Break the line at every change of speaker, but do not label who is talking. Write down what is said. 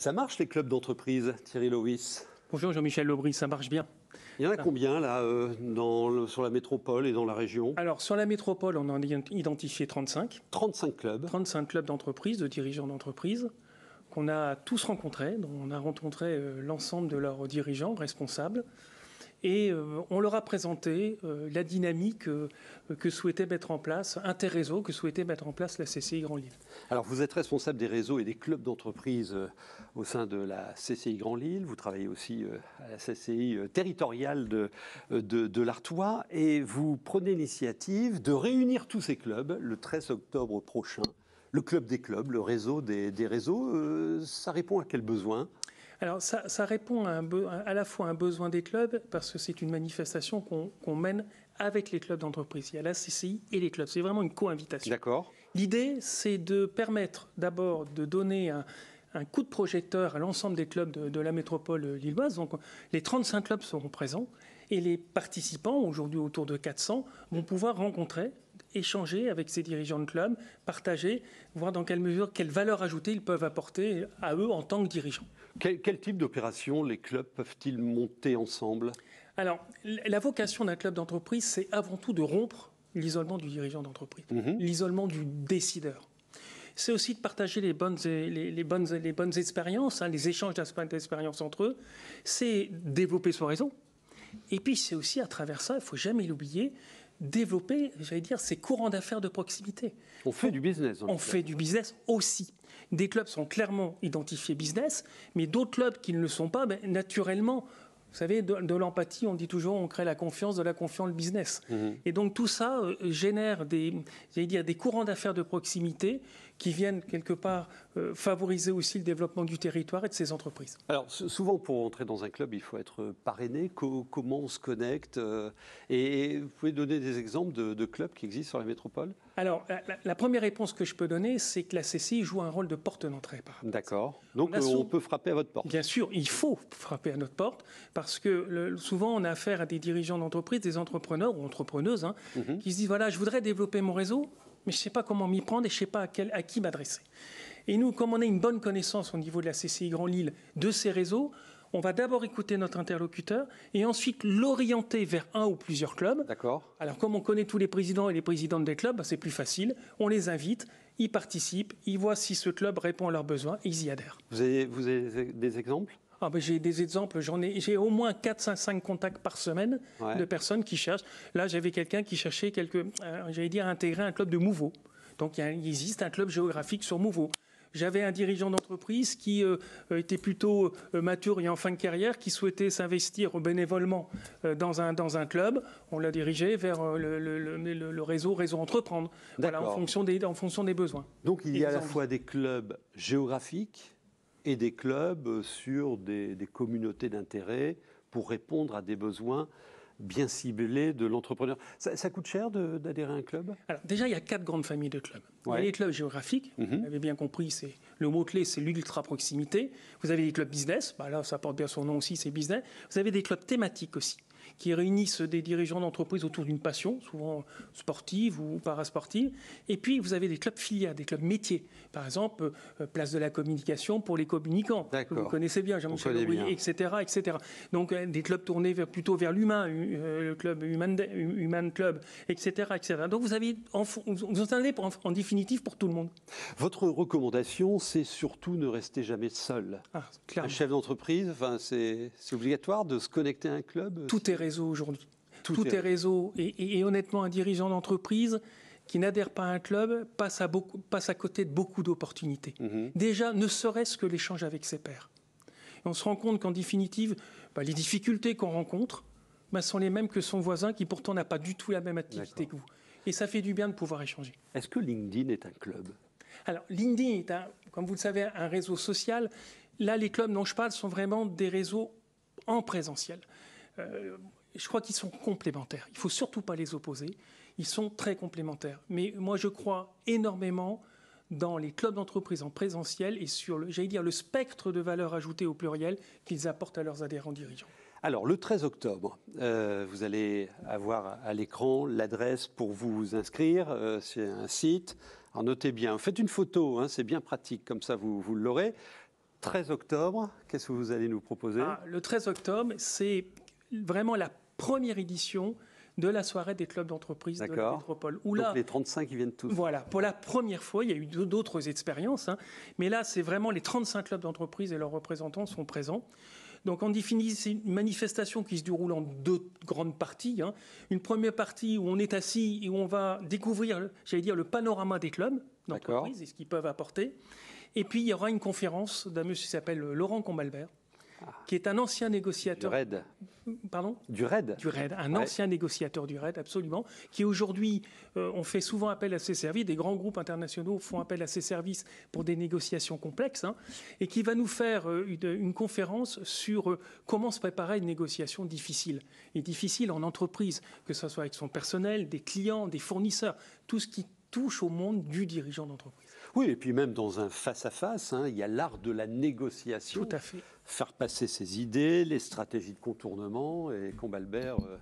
Ça marche les clubs d'entreprise, Thierry Loïs
Bonjour Jean-Michel Aubry, ça marche bien.
Il y en a combien là euh, dans sur la métropole et dans la région
Alors sur la métropole, on en a identifié 35. 35 clubs. 35 clubs d'entreprise, de dirigeants d'entreprise qu'on a tous rencontrés. dont On a rencontré euh, l'ensemble de leurs dirigeants responsables. Et euh, on leur a présenté euh, la dynamique euh, que souhaitait mettre en place, interréseau que souhaitait mettre en place la CCI Grand Lille.
Alors vous êtes responsable des réseaux et des clubs d'entreprise au sein de la CCI Grand Lille. Vous travaillez aussi à la CCI territoriale de, l'Artois. Et vous prenez l'initiative de réunir tous ces clubs le 13 octobre prochain le club des clubs, le réseau des, réseaux, ça répond à quel besoin
alors ça, répond à, à, la fois à un besoin des clubs, parce que c'est une manifestation qu'on mène avec les clubs d'entreprise. Il y a la CCI et les clubs. C'est vraiment une co-invitation. D'accord. L'idée, c'est de permettre d'abord de donner un, coup de projecteur à l'ensemble des clubs de, de la métropole lilloise. Donc les 35 clubs seront présents. Et les participants, aujourd'hui autour de 400, vont pouvoir rencontrer, échanger avec ces dirigeants de club, partager, voir dans quelle mesure, quelle valeur ajoutée ils peuvent apporter à eux en tant que dirigeants. Quel, type d'opération les clubs peuvent-ils monter ensemble Alors, la vocation d'un club d'entreprise, c'est avant tout de rompre l'isolement du dirigeant d'entreprise, mhm. l'isolement du décideur c'est aussi de partager les bonnes, les, les bonnes, les bonnes expériences, hein, les échanges d'expériences entre eux, c'est développer son réseau, et puis c'est aussi à travers ça, il faut jamais l'oublier, développer, j'allais dire, ces courants d'affaires de proximité. On fait du business. On fait du business aussi. Des clubs sont clairement identifiés business, mais d'autres clubs qui ne le sont pas, ben, naturellement, vous savez, de, l'empathie, on dit toujours, on crée la confiance, de la confiance, le business. Mmh. Et donc tout ça euh, génère des courants d'affaires de proximité qui viennent quelque part euh, favoriser aussi le développement du territoire et de ses entreprises.
Alors souvent pour entrer dans un club, il faut être euh, parrainé. comment on se connecte euh, Et vous pouvez donner des exemples de, clubs qui existent sur les
métropoles Alors la, première réponse que je peux donner, c'est que la CCI joue un rôle de porte d'entrée. D'accord. Donc on, peut frapper à votre porte. Bien sûr, il faut frapper à notre porte parce que souvent on a affaire à des dirigeants d'entreprise, des entrepreneurs ou entrepreneuses hein, mhm. qui se disent voilà, je voudrais développer mon réseau mais je ne sais pas comment m'y prendre et je ne sais pas à, qui m'adresser. Et nous, comme on a une bonne connaissance au niveau de la CCI Grand Lille de ces réseaux, on va d'abord écouter notre interlocuteur et ensuite l'orienter vers un ou plusieurs clubs. D'accord. Alors, comme on connaît tous les présidents et les présidentes des clubs, bah, c'est plus facile. On les invite, ils participent, ils voient si ce club répond à leurs besoins et ils y adhèrent. Vous avez, vous avez des exemples ah, j'ai des exemples, j'ai au moins 4, 5, 5 contacts par semaine de personnes qui cherchent. Là, j'avais quelqu'un qui cherchait quelque, euh, j'allais dire intégrer un club de Mouveau. Donc il, existe un club géographique sur Mouveau. J'avais un dirigeant d'entreprise qui euh, euh, était plutôt mature et en fin de carrière, qui souhaitait s'investir bénévolement dans, un, dans un club. On l'a dirigé vers le, réseau Réseau Entreprendre, en, fonction des, en fonction des besoins. Donc il y a à la fois
des clubs géographiques, et des clubs sur des, communautés d'intérêt pour répondre à
des besoins bien ciblés de l'entrepreneur. Ça, coûte cher d'adhérer à un club déjà, il y a quatre grandes familles de clubs. Vous Il y les clubs géographiques, mhm. vous avez bien compris, c'est le mot-clé, c'est l'ultra-proximité. Vous avez les clubs business, bah là ça porte bien son nom aussi, c'est business. Vous avez des clubs thématiques aussi qui réunissent des dirigeants d'entreprise autour d'une passion, souvent sportive ou parasportive. Et puis, vous avez des clubs filières, des clubs métiers. Par exemple, euh, Place de la Communication pour les communicants, que vous connaissez bien, Jean-Michel etc., etc. Donc, euh, des clubs tournés plutôt vers l'humain, euh, le club Human, human Club, etc., etc. Donc, vous avez, en, vous en, définitive pour tout le monde.
Votre recommandation, c'est surtout ne rester jamais seul. Ah, un chef d'entreprise, enfin, c'est obligatoire de se connecter à un
club réseau aujourd'hui. Tout, est, réseau. Et, honnêtement, un dirigeant d'entreprise qui n'adhère pas à un club passe à, passe à côté de beaucoup d'opportunités. Mhm. Déjà, ne serait-ce que l'échange avec ses pairs. Et on se rend compte qu'en définitive, bah, les difficultés qu'on rencontre bah, sont les mêmes que son voisin qui pourtant n'a pas du tout la même activité que vous. Et ça fait du bien de pouvoir échanger. Est-ce que LinkedIn est un club Alors, LinkedIn est, comme vous le savez, un réseau social. Là, les clubs dont je parle sont vraiment des réseaux en présentiel. Euh, je crois qu'ils sont complémentaires. Il ne faut surtout pas les opposer. Ils sont très complémentaires. Mais moi, je crois énormément dans les clubs d'entreprise en présentiel et sur, le, j'allais dire, le spectre de valeur ajoutée au pluriel qu'ils apportent à leurs adhérents dirigeants. Alors, le 13
octobre, euh, vous allez avoir à l'écran l'adresse pour vous inscrire. Euh, c'est un site. Alors, notez bien. Faites une photo, hein, c'est bien pratique, comme ça vous, vous l'aurez. 13 octobre, qu'est-ce que vous allez nous proposer ah,
Le 13 octobre, c'est vraiment la première édition de la soirée des clubs d'entreprise de la métropole. Où Donc les 35, qui viennent tous. Voilà, pour la première fois, il y a eu d'autres expériences, hein. mais là, c'est vraiment les 35 clubs d'entreprise et leurs représentants sont présents. Donc on définit, c'est une manifestation qui se déroule en deux grandes parties. Hein. Une première partie où on est assis et où on va découvrir, j'allais dire, le panorama des clubs d'entreprise et ce qu'ils peuvent apporter. Et puis il y aura une conférence d'un monsieur qui s'appelle Laurent Combalbert, ah. qui est un ancien négociateur. Du RAID. Pardon Du RAID. Du RAID, un ancien négociateur du RAID, absolument, qui aujourd'hui, euh, on fait souvent appel à ses services, des grands groupes internationaux font appel à ses services pour des négociations complexes, hein, et qui va nous faire euh, une, conférence sur euh, comment se préparer à une négociation difficile. Et difficile en entreprise, que ce soit avec son personnel, des clients, des fournisseurs, tout ce qui touche au monde du dirigeant d'entreprise.
Oui, et puis même dans un face-à-face, hein, il y a l'art de la négociation. Tout à fait. Faire passer ses idées, les stratégies de contournement, et Combalbert euh,